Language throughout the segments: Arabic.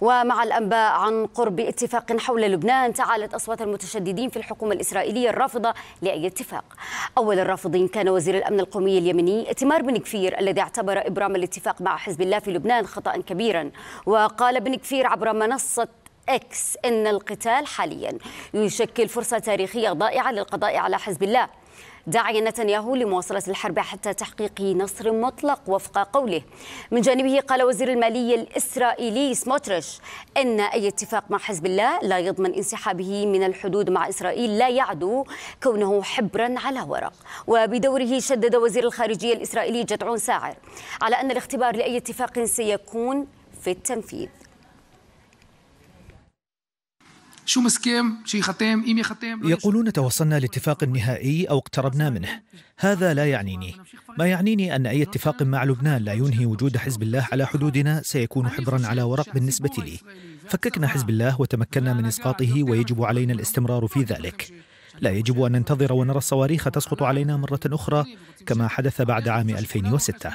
ومع الأنباء عن قرب اتفاق حول لبنان تعالت أصوات المتشددين في الحكومة الإسرائيلية الرافضة لأي اتفاق أول الرافضين كان وزير الأمن القومي اليمني إتمار بن كفير الذي اعتبر إبرام الاتفاق مع حزب الله في لبنان خطأ كبيرا وقال بن كفير عبر منصة اكس ان القتال حاليا يشكل فرصه تاريخيه ضائعه للقضاء على حزب الله داعيا نتنياهو لمواصلة الحرب حتى تحقيق نصر مطلق وفق قوله من جانبه قال وزير المالية الإسرائيلي سموتريش أن أي اتفاق مع حزب الله لا يضمن انسحابه من الحدود مع إسرائيل لا يعدو كونه حبرا على ورق وبدوره شدد وزير الخارجية الإسرائيلي جدعون ساعر على أن الاختبار لأي اتفاق سيكون في التنفيذ مسكيم شي שייחתם, إيم يختم يقولون توصلنا لاتفاق نهائي أو اقتربنا منه هذا لا يعنيني ما يعنيني أن أي اتفاق مع لبنان لا ينهي وجود حزب الله على حدودنا سيكون حبرا على ورق بالنسبة لي فككنا حزب الله وتمكنا من إسقاطه ويجب علينا الاستمرار في ذلك لا يجب أن ننتظر ونرى الصواريخ تسقط علينا مرة أخرى كما حدث بعد عام 2006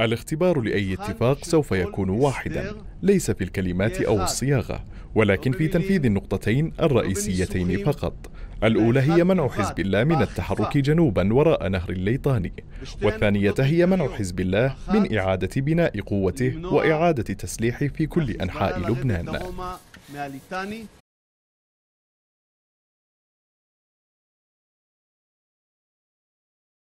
الاختبار لأي اتفاق سوف يكون واحدا ليس في الكلمات أو الصياغة ولكن في تنفيذ النقطتين الرئيسيتين فقط الأولى هي منع حزب الله من التحرك جنوبا وراء نهر الليطاني والثانية هي منع حزب الله من إعادة بناء قوته وإعادة تسليحه في كل أنحاء لبنان